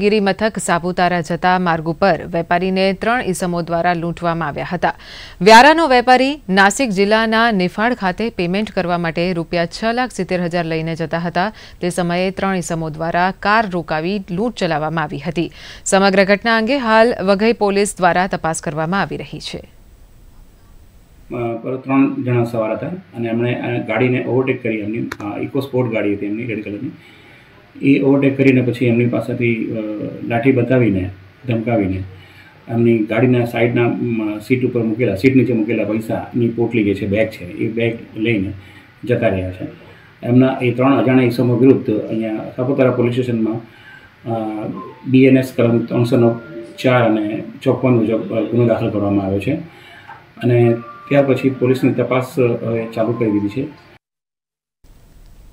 ગીરી મથક સાપુતારા જતા માર્ગ ઉપર વેપારીને ત્રણ ઇસમો દ્વારા લૂંટવામાં આવ્યા હતા વ્યારાનો વેપારી નાસિક જિલ્લાના નિફાડ ખાતે પેમેન્ટ કરવા માટે રૂપિયા છ લાખ સિત્તેર હજાર લઈને જતા હતા તે સમયે ત્રણ ઇસમો દ્વારા કાર રોકાવી લૂંટ ચલાવવામાં આવી હતી સમગ્ર ઘટના અંગે હાલ વઘઈ પોલીસ દ્વારા તપાસ કરવામાં આવી રહી છે ત્રણ જણા સવાર હતા અને એમણે ગાડીને ઓવરટેક કરી એમની ઇકો સ્પોર્ટ ગાડી હતી એમની રેડ કલરની એ ઓવરટેક કરીને પછી એમની પાસેથી લાઠી બતાવીને ધમકાવીને એમની ગાડીના સાઈડના સીટ ઉપર મૂકેલા સીટ નીચે મૂકેલા પૈસાની પોટલી જે છે બેગ છે એ બેગ લઈને જતા રહ્યા છે એમના એ ત્રણ અજાણ્યા ઈસમો વિરુદ્ધ અહીંયા સાપુતારા પોલીસ સ્ટેશનમાં બીએનએસ કલમ ત્રણસો નવ ચાર અને ચોપન મુજબ ગુનો દાખલ કરવામાં આવ્યો છે અને ત્યાર પછી પોલીસની તપાસ ચાલુ કરી દીધી છે